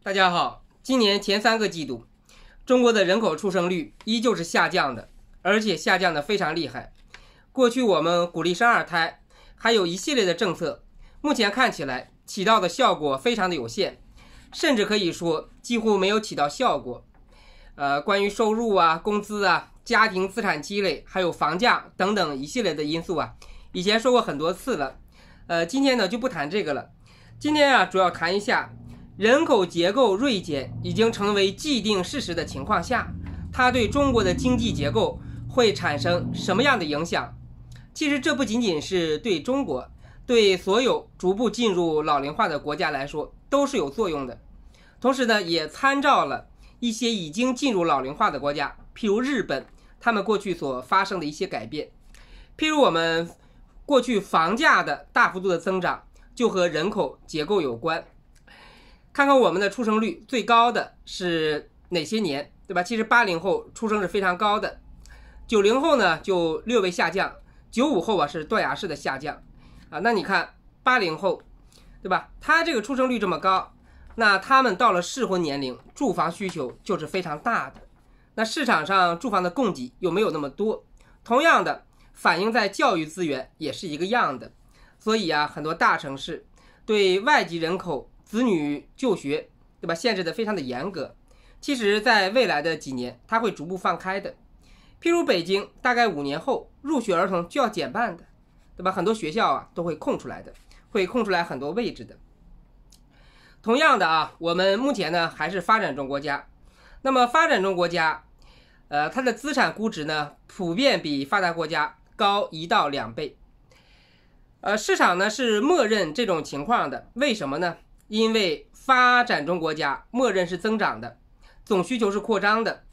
大家好，今年前三个季度，中国的人口出生率依旧是下降的，而且下降的非常厉害。过去我们鼓励生二胎，还有一系列的政策，目前看起来起到的效果非常的有限，甚至可以说几乎没有起到效果。呃，关于收入啊、工资啊、家庭资产积累，还有房价等等一系列的因素啊，以前说过很多次了，呃，今天呢就不谈这个了。今天啊，主要谈一下。人口结构锐减已经成为既定事实的情况下，它对中国的经济结构会产生什么样的影响？其实这不仅仅是对中国，对所有逐步进入老龄化的国家来说都是有作用的。同时呢，也参照了一些已经进入老龄化的国家，譬如日本，他们过去所发生的一些改变，譬如我们过去房价的大幅度的增长，就和人口结构有关。看看我们的出生率最高的是哪些年，对吧？其实八零后出生是非常高的，九零后呢就略微下降，九五后啊是断崖式的下降，啊，那你看八零后，对吧？他这个出生率这么高，那他们到了适婚年龄，住房需求就是非常大的。那市场上住房的供给又没有那么多，同样的反映在教育资源也是一个样的。所以啊，很多大城市对外籍人口。子女就学，对吧？限制的非常的严格。其实，在未来的几年，它会逐步放开的。譬如北京，大概五年后，入学儿童就要减半的，对吧？很多学校啊，都会空出来的，会空出来很多位置的。同样的啊，我们目前呢，还是发展中国家。那么发展中国家，呃，它的资产估值呢，普遍比发达国家高一到两倍。呃，市场呢是默认这种情况的，为什么呢？因为发展中国家默认是增长的，总需求是扩张的，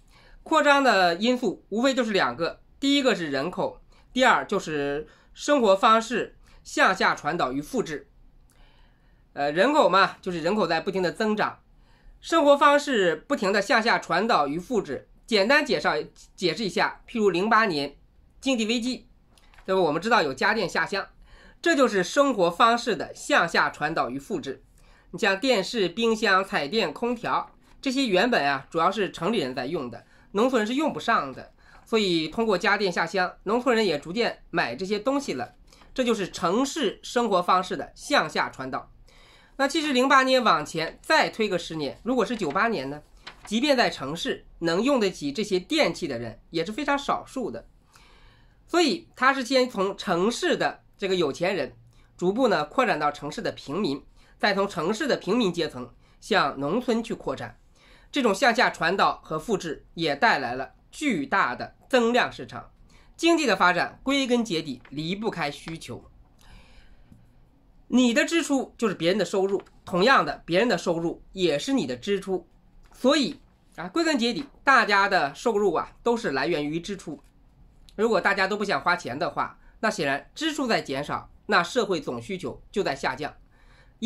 扩张的因素无非就是两个，第一个是人口，第二就是生活方式向下传导与复制。呃，人口嘛，就是人口在不停的增长，生活方式不停的向下传导与复制。简单介绍解释一下，譬如零八年经济危机，那么我们知道有家电下乡，这就是生活方式的向下传导与复制。你像电视、冰箱、彩电、空调这些原本啊，主要是城里人在用的，农村人是用不上的。所以通过家电下乡，农村人也逐渐买这些东西了。这就是城市生活方式的向下传导。那其实零八年往前再推个十年，如果是九八年呢，即便在城市能用得起这些电器的人也是非常少数的。所以它是先从城市的这个有钱人，逐步呢扩展到城市的平民。再从城市的平民阶层向农村去扩展，这种向下传导和复制也带来了巨大的增量市场。经济的发展归根结底离不开需求。你的支出就是别人的收入，同样的，别人的收入也是你的支出。所以啊，归根结底，大家的收入啊都是来源于支出。如果大家都不想花钱的话，那显然支出在减少，那社会总需求就在下降。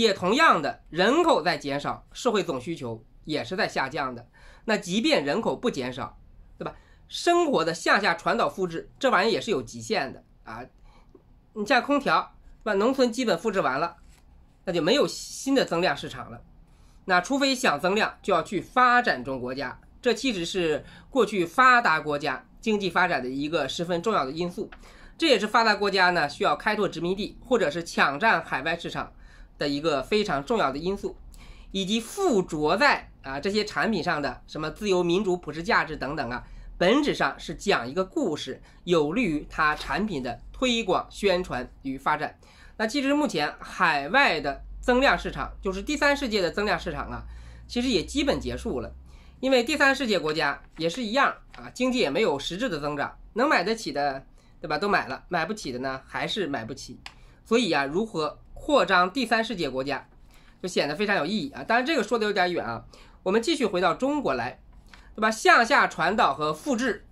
也同样的，人口在减少，社会总需求也是在下降的。那即便人口不减少，对吧？生活的向下传导复制这玩意儿也是有极限的啊。你像空调，那农村基本复制完了，那就没有新的增量市场了。那除非想增量，就要去发展中国家。这其实是过去发达国家经济发展的一个十分重要的因素。这也是发达国家呢需要开拓殖民地，或者是抢占海外市场。的一个非常重要的因素，以及附着在啊这些产品上的什么自由民主普世价值等等啊，本质上是讲一个故事，有利于它产品的推广宣传与发展。那其实目前海外的增量市场，就是第三世界的增量市场啊，其实也基本结束了，因为第三世界国家也是一样啊，经济也没有实质的增长，能买得起的，对吧？都买了，买不起的呢，还是买不起。所以啊，如何？扩张第三世界国家，就显得非常有意义啊！当然，这个说的有点远啊。我们继续回到中国来，对吧？向下传导和复制，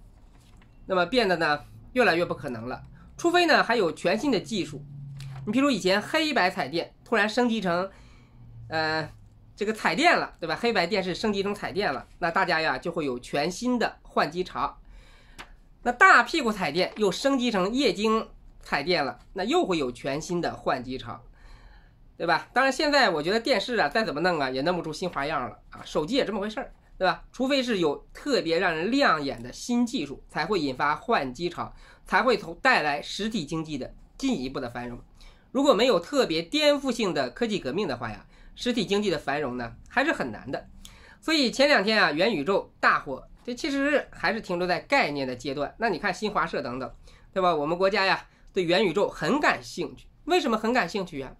那么变得呢越来越不可能了。除非呢还有全新的技术。你比如以前黑白彩电突然升级成，呃，这个彩电了，对吧？黑白电视升级成彩电了，那大家呀就会有全新的换机潮。那大屁股彩电又升级成液晶彩电了，那又会有全新的换机潮。对吧？当然，现在我觉得电视啊，再怎么弄啊，也弄不出新花样了啊。手机也这么回事儿，对吧？除非是有特别让人亮眼的新技术，才会引发换机潮，才会从带来实体经济的进一步的繁荣。如果没有特别颠覆性的科技革命的话呀，实体经济的繁荣呢，还是很难的。所以前两天啊，元宇宙大火，这其实还是停留在概念的阶段。那你看新华社等等，对吧？我们国家呀，对元宇宙很感兴趣，为什么很感兴趣呀？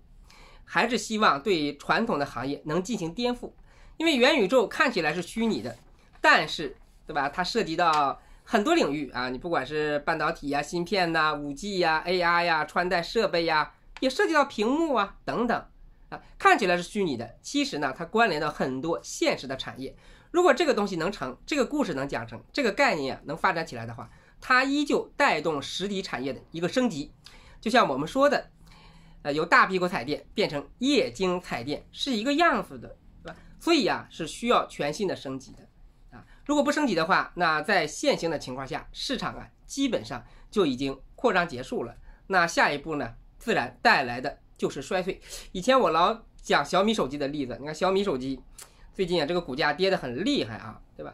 还是希望对传统的行业能进行颠覆，因为元宇宙看起来是虚拟的，但是，对吧？它涉及到很多领域啊，你不管是半导体呀、芯片呐、五 G 呀、AI 呀、穿戴设备呀，也涉及到屏幕啊等等啊，看起来是虚拟的，其实呢，它关联到很多现实的产业。如果这个东西能成，这个故事能讲成，这个概念能发展起来的话，它依旧带动实体产业的一个升级，就像我们说的。由大屁股彩电变成液晶彩电是一个样子的，对吧？所以啊，是需要全新的升级的啊。如果不升级的话，那在现行的情况下，市场啊基本上就已经扩张结束了。那下一步呢，自然带来的就是衰退。以前我老讲小米手机的例子，你看小米手机最近啊这个股价跌得很厉害啊，对吧？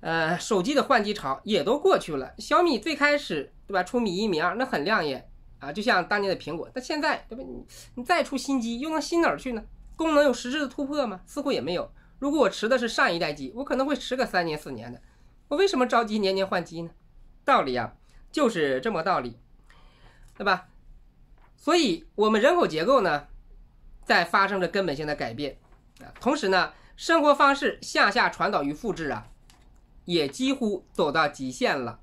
呃，手机的换机潮也都过去了。小米最开始对吧，出米一、米二，那很亮眼。啊，就像当年的苹果，但现在，对吧？你你再出新机，又能新哪儿去呢？功能有实质的突破吗？似乎也没有。如果我持的是上一代机，我可能会持个三年四年的。我为什么着急年年换机呢？道理啊，就是这么道理，对吧？所以，我们人口结构呢，在发生着根本性的改变啊。同时呢，生活方式向下传导与复制啊，也几乎走到极限了。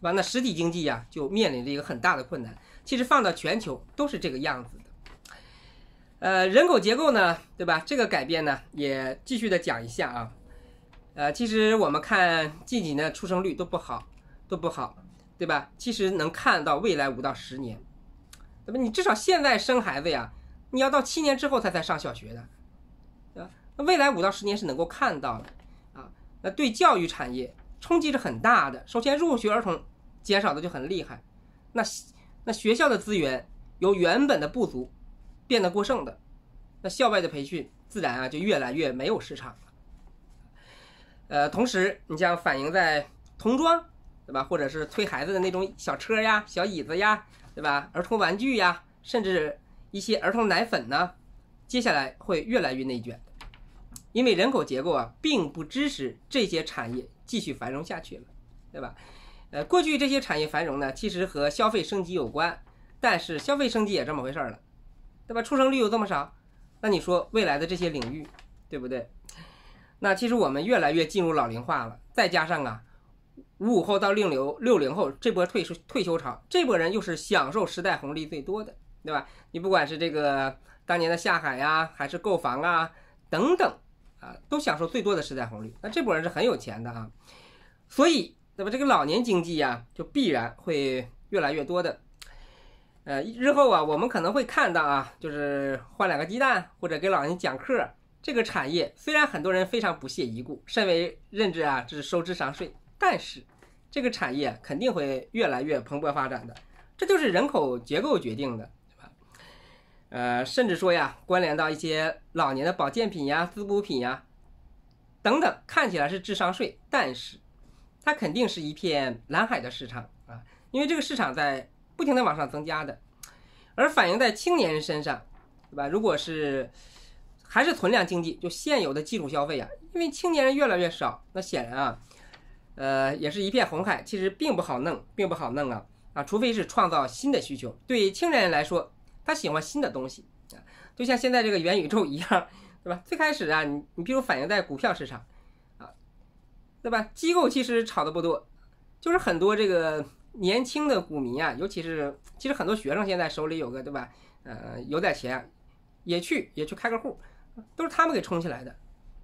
完，了，实体经济呀，就面临着一个很大的困难。其实放到全球都是这个样子的。呃，人口结构呢，对吧？这个改变呢，也继续的讲一下啊。呃，其实我们看近几年出生率都不好，都不好，对吧？其实能看到未来五到十年，那么你至少现在生孩子呀，你要到七年之后他才上小学的，吧？那未来五到十年是能够看到的啊。那对教育产业。冲击是很大的。首先，入学儿童减少的就很厉害，那那学校的资源由原本的不足变得过剩的，那校外的培训自然啊就越来越没有市场了。呃，同时你像反映在童装对吧，或者是推孩子的那种小车呀、小椅子呀对吧，儿童玩具呀，甚至一些儿童奶粉呢，接下来会越来越内卷，因为人口结构啊并不支持这些产业。继续繁荣下去了，对吧？呃，过去这些产业繁荣呢，其实和消费升级有关，但是消费升级也这么回事儿了，对吧？出生率有这么少，那你说未来的这些领域，对不对？那其实我们越来越进入老龄化了，再加上啊，五五后到另流六零后这波退休退休潮，这波人又是享受时代红利最多的，对吧？你不管是这个当年的下海呀，还是购房啊，等等。都享受最多的时代红利，那这波人是很有钱的啊，所以那么这个老年经济呀，就必然会越来越多的。呃，日后啊，我们可能会看到啊，就是换两个鸡蛋或者给老人讲课这个产业，虽然很多人非常不屑一顾，甚为认知啊这是收智商税，但是这个产业肯定会越来越蓬勃发展的，这就是人口结构决定的，对吧？呃，甚至说呀，关联到一些老年的保健品呀、滋补品呀。等等，看起来是智商税，但是它肯定是一片蓝海的市场啊，因为这个市场在不停的往上增加的，而反映在青年人身上，对吧？如果是还是存量经济，就现有的基础消费啊，因为青年人越来越少，那显然啊，呃，也是一片红海，其实并不好弄，并不好弄啊啊，除非是创造新的需求。对青年人来说，他喜欢新的东西啊，就像现在这个元宇宙一样。对吧？最开始啊，你你比如反映在股票市场，啊，对吧？机构其实炒的不多，就是很多这个年轻的股民啊，尤其是其实很多学生现在手里有个对吧？呃，有点钱，也去也去开个户，都是他们给冲起来的。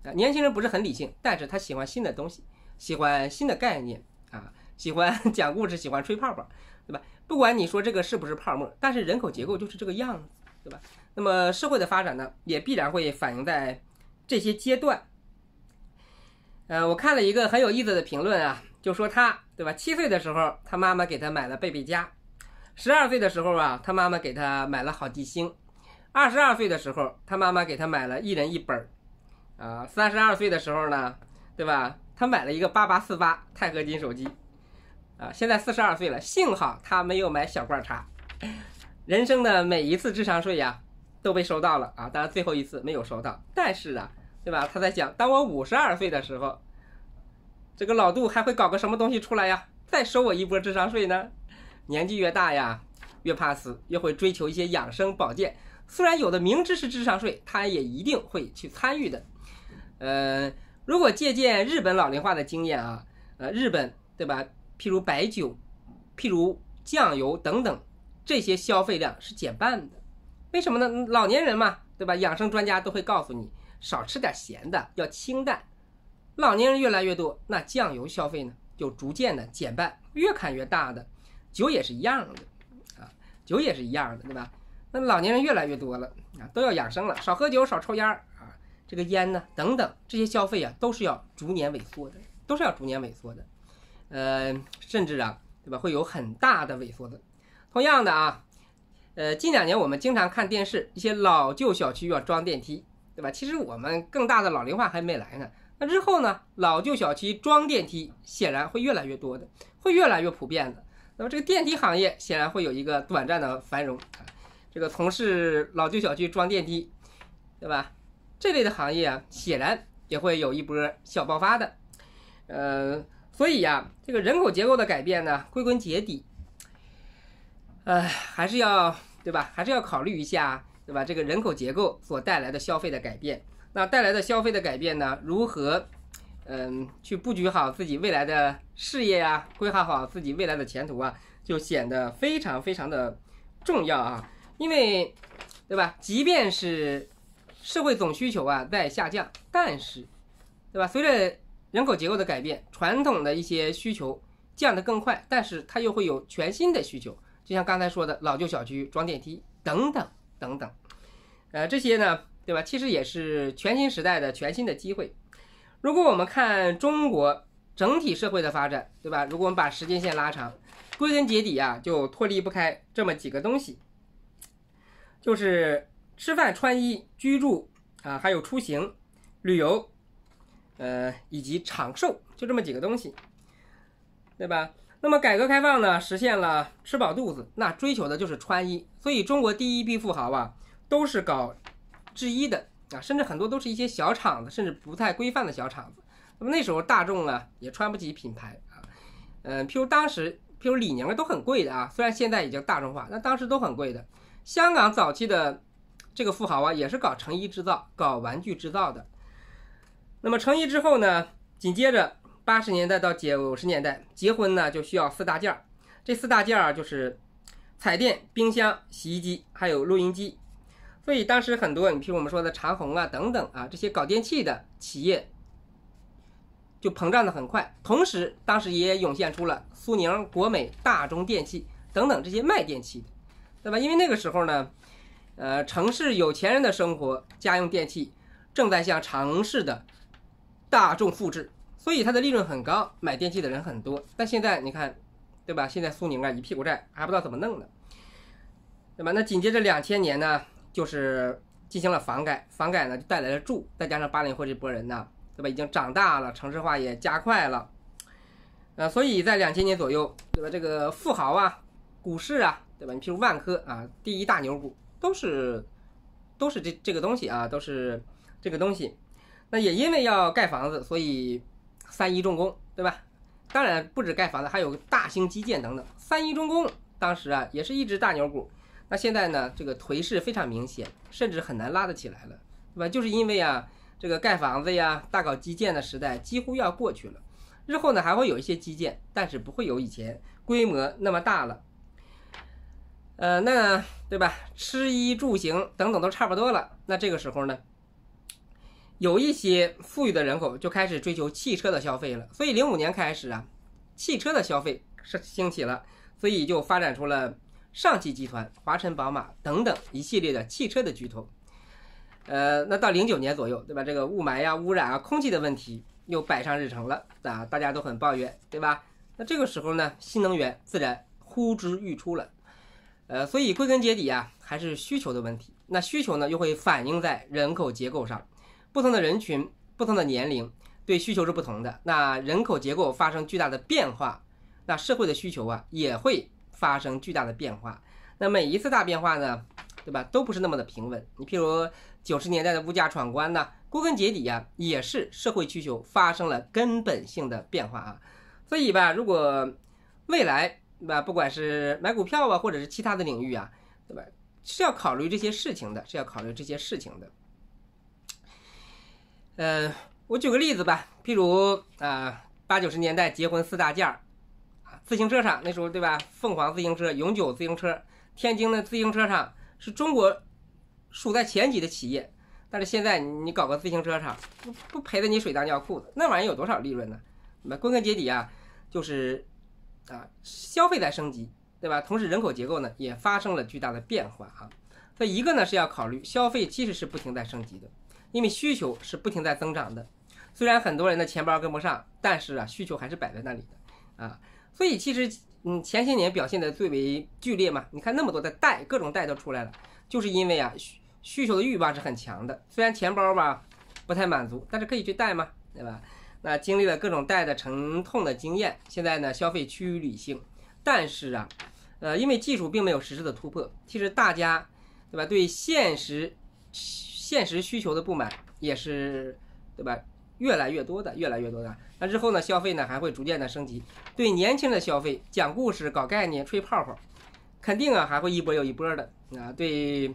啊，年轻人不是很理性，但是他喜欢新的东西，喜欢新的概念啊，喜欢 讲故事，喜欢吹泡泡，对吧？不管你说这个是不是泡沫，但是人口结构就是这个样子。对吧？那么社会的发展呢，也必然会反映在这些阶段。呃，我看了一个很有意思的评论啊，就说他，对吧？七岁的时候，他妈妈给他买了《贝贝家》；十二岁的时候啊，他妈妈给他买了《好记星》；二十二岁的时候，他妈妈给他买了一人一本儿；啊，三十二岁的时候呢，对吧？他买了一个八八四八钛合金手机；啊，现在四十二岁了，幸好他没有买小罐茶。人生的每一次智商税呀，都被收到了啊！当然最后一次没有收到，但是啊，对吧？他在想，当我五十二岁的时候，这个老杜还会搞个什么东西出来呀，再收我一波智商税呢？年纪越大呀，越怕死，越会追求一些养生保健。虽然有的明知是智商税，他也一定会去参与的。呃，如果借鉴日本老龄化的经验啊，呃，日本对吧？譬如白酒，譬如酱油等等。这些消费量是减半的，为什么呢？老年人嘛，对吧？养生专家都会告诉你，少吃点咸的，要清淡。老年人越来越多，那酱油消费呢，就逐渐的减半，越砍越大的。酒也是一样的，啊，酒也是一样的，对吧？那老年人越来越多了啊，都要养生了，少喝酒，少抽烟儿啊。这个烟呢，等等这些消费啊，都是要逐年萎缩的，都是要逐年萎缩的，呃，甚至啊，对吧？会有很大的萎缩的。同样的啊，呃，近两年我们经常看电视，一些老旧小区要装电梯，对吧？其实我们更大的老龄化还没来呢。那之后呢，老旧小区装电梯显然会越来越多的，会越来越普遍的。那么这个电梯行业显然会有一个短暂的繁荣，这个从事老旧小区装电梯，对吧？这类的行业啊，显然也会有一波小爆发的。呃，所以呀，这个人口结构的改变呢，归根结底。呃，还是要对吧？还是要考虑一下，对吧？这个人口结构所带来的消费的改变，那带来的消费的改变呢？如何，嗯，去布局好自己未来的事业啊，规划好自己未来的前途啊，就显得非常非常的重要啊。因为，对吧？即便是社会总需求啊在下降，但是，对吧？随着人口结构的改变，传统的一些需求降得更快，但是它又会有全新的需求。就像刚才说的，老旧小区装电梯等等等等，呃，这些呢，对吧？其实也是全新时代的全新的机会。如果我们看中国整体社会的发展，对吧？如果我们把时间线拉长，归根结底啊，就脱离不开这么几个东西，就是吃饭、穿衣、居住啊，还有出行、旅游，呃，以及长寿，就这么几个东西，对吧？那么改革开放呢，实现了吃饱肚子，那追求的就是穿衣。所以中国第一批富豪啊，都是搞制衣的啊，甚至很多都是一些小厂子，甚至不太规范的小厂子。那么那时候大众呢，也穿不起品牌啊。嗯，譬如当时，譬如李宁都很贵的啊。虽然现在已经大众化，那当时都很贵的。香港早期的这个富豪啊，也是搞成衣制造、搞玩具制造的。那么成衣之后呢，紧接着。八十年代到九十年代结婚呢，就需要四大件儿，这四大件儿就是彩电、冰箱、洗衣机，还有录音机。所以当时很多，你听如我们说的长虹啊等等啊，这些搞电器的企业就膨胀的很快。同时，当时也涌现出了苏宁、国美、大中电器等等这些卖电器的，那么因为那个时候呢，呃，城市有钱人的生活家用电器正在向城市的大众复制。所以它的利润很高，买电器的人很多。但现在你看，对吧？现在苏宁啊，一屁股债还不知道怎么弄呢，对吧？那紧接着两千年呢，就是进行了房改，房改呢就带来了住，再加上八零后这波人呢，对吧？已经长大了，城市化也加快了，呃，所以在两千年左右，对吧？这个富豪啊，股市啊，对吧？你譬如万科啊，第一大牛股，都是，都是这这个东西啊，都是这个东西。那也因为要盖房子，所以。三一重工，对吧？当然不止盖房子，还有大型基建等等。三一重工当时啊也是一只大牛股，那现在呢这个颓势非常明显，甚至很难拉得起来了，对吧？就是因为啊这个盖房子呀、大搞基建的时代几乎要过去了，日后呢还会有一些基建，但是不会有以前规模那么大了。呃，那对吧？吃衣住行等等都差不多了，那这个时候呢？有一些富裕的人口就开始追求汽车的消费了，所以零五年开始啊，汽车的消费是兴起了，所以就发展出了上汽集团、华晨宝马等等一系列的汽车的巨头。呃，那到零九年左右，对吧？这个雾霾呀、污染啊、空气的问题又摆上日程了啊，大家都很抱怨，对吧？那这个时候呢，新能源自然呼之欲出了。呃，所以归根结底啊，还是需求的问题。那需求呢，又会反映在人口结构上。不同的人群，不同的年龄，对需求是不同的。那人口结构发生巨大的变化，那社会的需求啊也会发生巨大的变化。那每一次大变化呢，对吧，都不是那么的平稳。你譬如九十年代的物价闯关呢，归根结底啊，也是社会需求发生了根本性的变化啊。所以吧，如果未来吧，不管是买股票啊，或者是其他的领域啊，对吧，是要考虑这些事情的，是要考虑这些事情的。呃，我举个例子吧，譬如啊，八九十年代结婚四大件儿，啊，自行车厂那时候对吧？凤凰自行车、永久自行车，天津的自行车厂是中国数在前几的企业。但是现在你搞个自行车厂，不不赔得你水当尿裤子，那玩意儿有多少利润呢？那归根结底啊，就是啊，消费在升级，对吧？同时人口结构呢也发生了巨大的变化啊。以一个呢是要考虑消费其实是不停在升级的。因为需求是不停在增长的，虽然很多人的钱包跟不上，但是啊，需求还是摆在那里的啊，所以其实嗯，前些年表现的最为剧烈嘛，你看那么多的贷，各种贷都出来了，就是因为啊，需求的欲望是很强的，虽然钱包吧不太满足，但是可以去贷嘛，对吧？那经历了各种贷的沉痛的经验，现在呢，消费趋于理性，但是啊，呃，因为技术并没有实质的突破，其实大家，对吧？对现实。现实需求的不满也是，对吧？越来越多的，越来越多的。那之后呢？消费呢还会逐渐的升级。对年轻人的消费，讲故事、搞概念、吹泡泡，肯定啊还会一波又一波的啊。对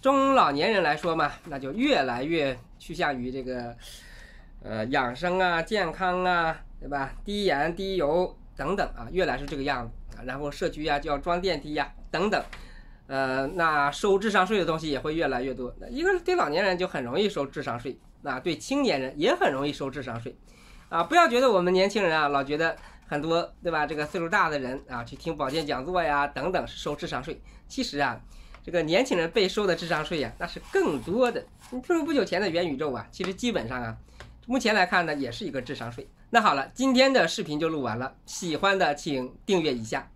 中老年人来说嘛，那就越来越趋向于这个，呃，养生啊、健康啊，对吧？低盐、低油等等啊，越来越这个样子啊。然后社区啊就要装电梯呀，等等。呃，那收智商税的东西也会越来越多。那一个是对老年人就很容易收智商税，那对青年人也很容易收智商税，啊，不要觉得我们年轻人啊老觉得很多对吧？这个岁数大的人啊去听保健讲座呀等等是收智商税，其实啊，这个年轻人被收的智商税呀那是更多的。你听说不久前的元宇宙啊，其实基本上啊，目前来看呢也是一个智商税。那好了，今天的视频就录完了，喜欢的请订阅一下。